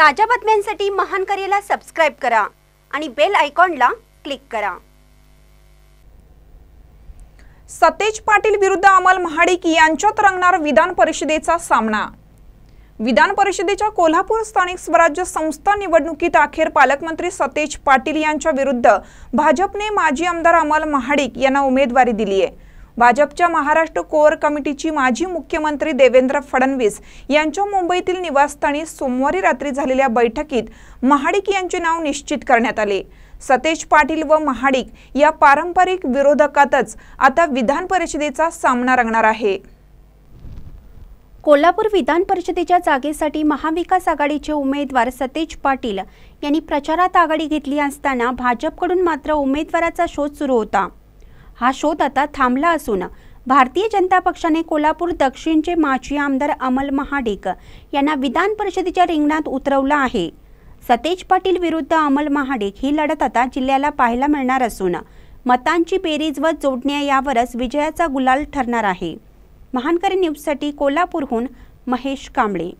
ताज्या बातम्यांसाठी महान करेला सबस्क्राईब करा आणि बेल आयकॉनला क्लिक करा सतेज पाटील विरुद्ध अमल महाडिक यांच्यात रंगणार विधान परिषदेचा सामना विधान परिषदेच्या कोल्हापूर स्थानिक स्वराज्य संस्था निवडणुकीत अखेर पालकमंत्री सतेज पाटील यांच्या विरुद्ध भाजपने माजी आमदार अमल महाडिक यांना उमेदवारी दिली आहे भाजपच्या महाराष्ट्र कोअर कमिटीची माजी मुख्यमंत्री देवेंद्र फडणवीस यांच्या मुंबईतील निवासस्थानी सोमवारी रात्री झालेल्या बैठकीत महाडिक यांचे नाव निश्चित करण्यात आले सतेज पाटील व महाडिक या पारंपरिक विरोधकातच आता विधान परिषदेचा सामना रंगणार आहे कोल्हापूर विधान परिषदेच्या जागेसाठी महाविकास आघाडीचे उमेदवार सतेज पाटील यांनी प्रचारात आघाडी घेतली असताना भाजपकडून मात्र उमेदवाराचा शोध सुरू होता हा शोध आता थांबला असून भारतीय जनता पक्षाने कोल्हापूर दक्षिणचे माजी आमदार अमल महाडिक यांना विधान परिषदेच्या रिंगणात उतरवलं आहे सतेज पाटील विरुद्ध अमल महाडिक ही लढत आता जिल्ह्याला पाहायला मिळणार असून मतांची बेरीज व जोडण्या यावरच विजयाचा गुलाल ठरणार आहे महानकरी न्यूजसाठी कोल्हापूरहून महेश कांबळे